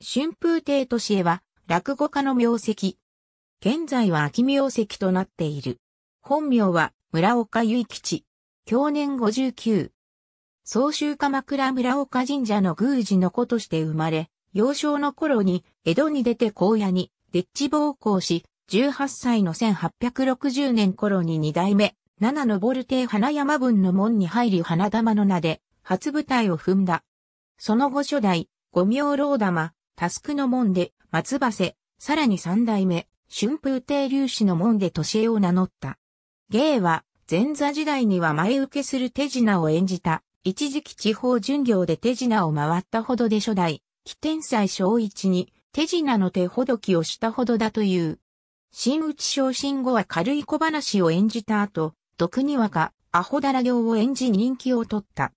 春風亭敏へは、落語家の名跡。現在は秋名跡となっている。本名は、村岡祐吉。享年59。総州鎌倉村岡神社の宮司の子として生まれ、幼少の頃に、江戸に出て荒野に、デッチ暴行し、18歳の1860年頃に二代目、七のボルテ花山分の門に入り花玉の名で、初舞台を踏んだ。その後初代、五名老玉、タスクの門で、松橋、さらに三代目、春風亭流氏の門で年恵を名乗った。芸は、前座時代には前受けする手品を演じた、一時期地方巡業で手品を回ったほどで初代、起天才小一に、手品の手ほどきをしたほどだという。新内昇進後は軽い小話を演じた後、毒にわか、アホだら行を演じ人気を取った。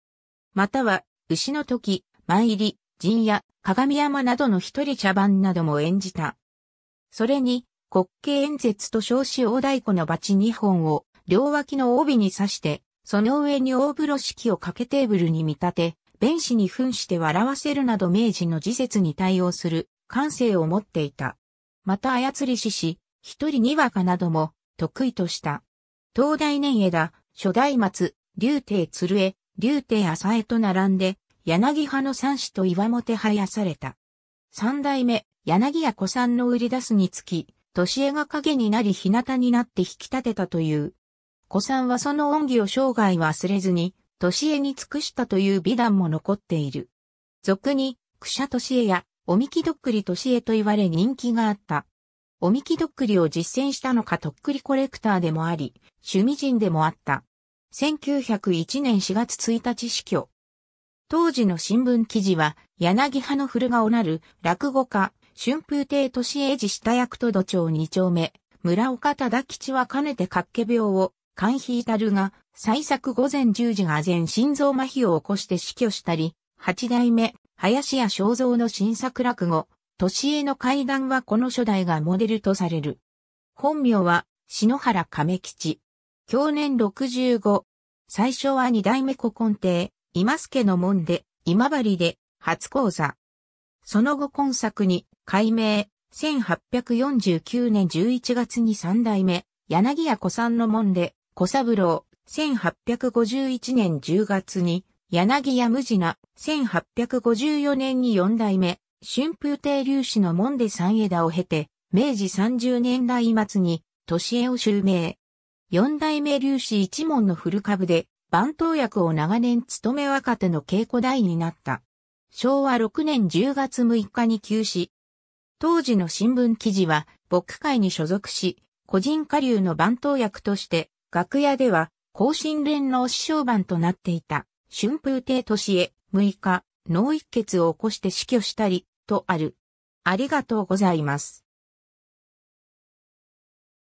または、牛の時、参り、陣や鏡山などの一人茶番なども演じた。それに、滑稽演説と小子大太鼓のバチ2本を両脇の帯に刺して、その上に大風呂敷をかけテーブルに見立て、弁士に噴して笑わせるなど明治の時節に対応する感性を持っていた。また操り師し、一人にわかなども得意とした。東大年枝、初代松、竜帝鶴江、竜帝浅江と並んで、柳派の三子と岩本派やされた。三代目、柳や子さんの売り出すにつき、年枝が影になり日向になって引き立てたという。子さんはその恩義を生涯忘れずに、年枝に尽くしたという美談も残っている。俗に、くしゃ年枝や、おみきどっくり年枝と言われ人気があった。おみきどっくりを実践したのかとっくりコレクターでもあり、趣味人でもあった。1901年4月1日死去。当時の新聞記事は、柳派の古顔なる落語家、春風亭市英治下役と土町二丁目、村岡忠吉はかねて格気病を、肝ひたるが、最作午前十時が全心臓麻痺を起こして死去したり、八代目、林家正蔵の新作落語、市江の階段はこの初代がモデルとされる。本名は、篠原亀吉。去年65。最初は二代目古今亭、今助の門で、今治で、初講座。その後今作に、改名、1849年11月に三代目、柳屋小三の門で、小三郎、1851年10月に、柳屋無地な、1854年に四代目、春風亭流氏の門で三枝を経て、明治30年代末に、年江を襲名。四代目流氏一門の古株で、番頭役を長年務め若手の稽古台になった。昭和6年10月6日に休止。当時の新聞記事は、牧会に所属し、個人下流の番頭役として、楽屋では、後進連の師匠番となっていた、春風亭市へ、6日、脳一血を起こして死去したり、とある。ありがとうございます。